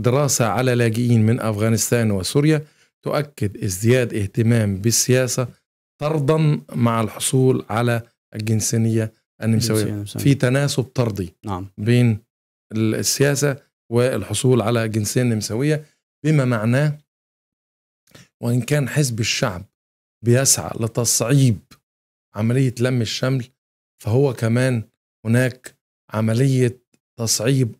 دراسة على لاجئين من أفغانستان وسوريا تؤكد ازدياد اهتمام بالسياسة طردا مع الحصول على الجنسانية النمساوية في تناسب طردي نعم. بين السياسة والحصول على جنسية نمساوية بما معناه وإن كان حزب الشعب بيسعى لتصعيب عملية لم الشمل فهو كمان هناك عملية تصعيب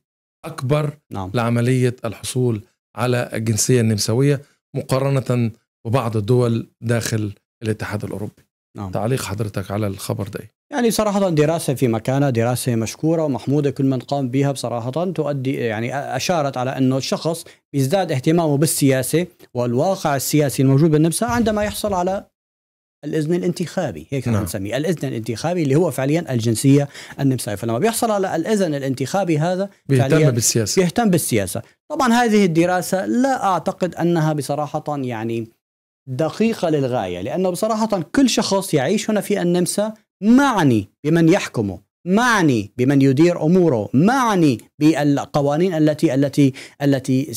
اكبر نعم. لعمليه الحصول على الجنسيه النمساويه مقارنه ببعض الدول داخل الاتحاد الاوروبي نعم. تعليق حضرتك على الخبر ده إيه؟ يعني صراحة دراسة في مكانها دراسة مشكورة ومحمودة كل من قام بها بصراحة تؤدي يعني أشارت على أنه الشخص يزداد اهتمامه بالسياسة والواقع السياسي الموجود بالنمسا عندما يحصل على الاذن الانتخابي هيك نعم. نسميه الاذن الانتخابي اللي هو فعليا الجنسيه النمساويه فلما بيحصل على الاذن الانتخابي هذا بيهتم بالسياسه بيهتم بالسياسه طبعا هذه الدراسه لا اعتقد انها بصراحه يعني دقيقه للغايه لانه بصراحه كل شخص يعيش هنا في النمسا معني بمن يحكمه معني بمن يدير اموره معني بالقوانين التي التي التي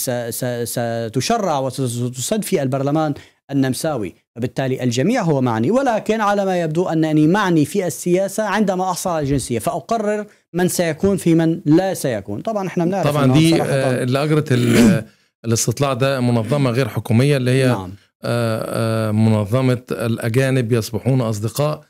ستشرع وستسد في البرلمان النمساوي فبالتالي الجميع هو معني ولكن على ما يبدو أنني معني في السياسة عندما أحصل على الجنسية فأقرر من سيكون في من لا سيكون طبعا احنا بنعرف طبعا دي آه، اللي أجرت الاستطلاع ده منظمة غير حكومية اللي هي نعم. آه، آه، منظمة الأجانب يصبحون أصدقاء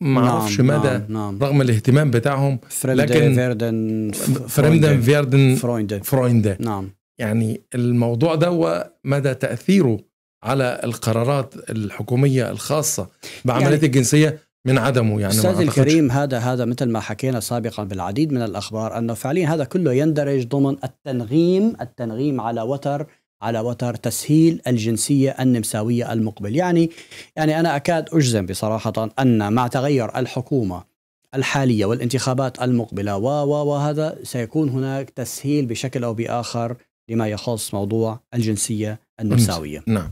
ما نعم، اعرفش نعم مدى نعم نعم رغم الاهتمام بتاعهم لكن فيردن فريمدن فيردن فرويندن فرويند نعم يعني الموضوع ده مدى تاثيره على القرارات الحكوميه الخاصه بعمليه يعني الجنسيه من عدمه يعني استاذ الكريم هذا هذا مثل ما حكينا سابقا بالعديد من الاخبار انه فعليا هذا كله يندرج ضمن التنغيم التنغيم على وتر على وتر تسهيل الجنسيه النمساويه المقبل يعني يعني انا اكاد اجزم بصراحه ان مع تغير الحكومه الحاليه والانتخابات المقبله و وهذا سيكون هناك تسهيل بشكل او باخر لما يخص موضوع الجنسيه النمساويه نعم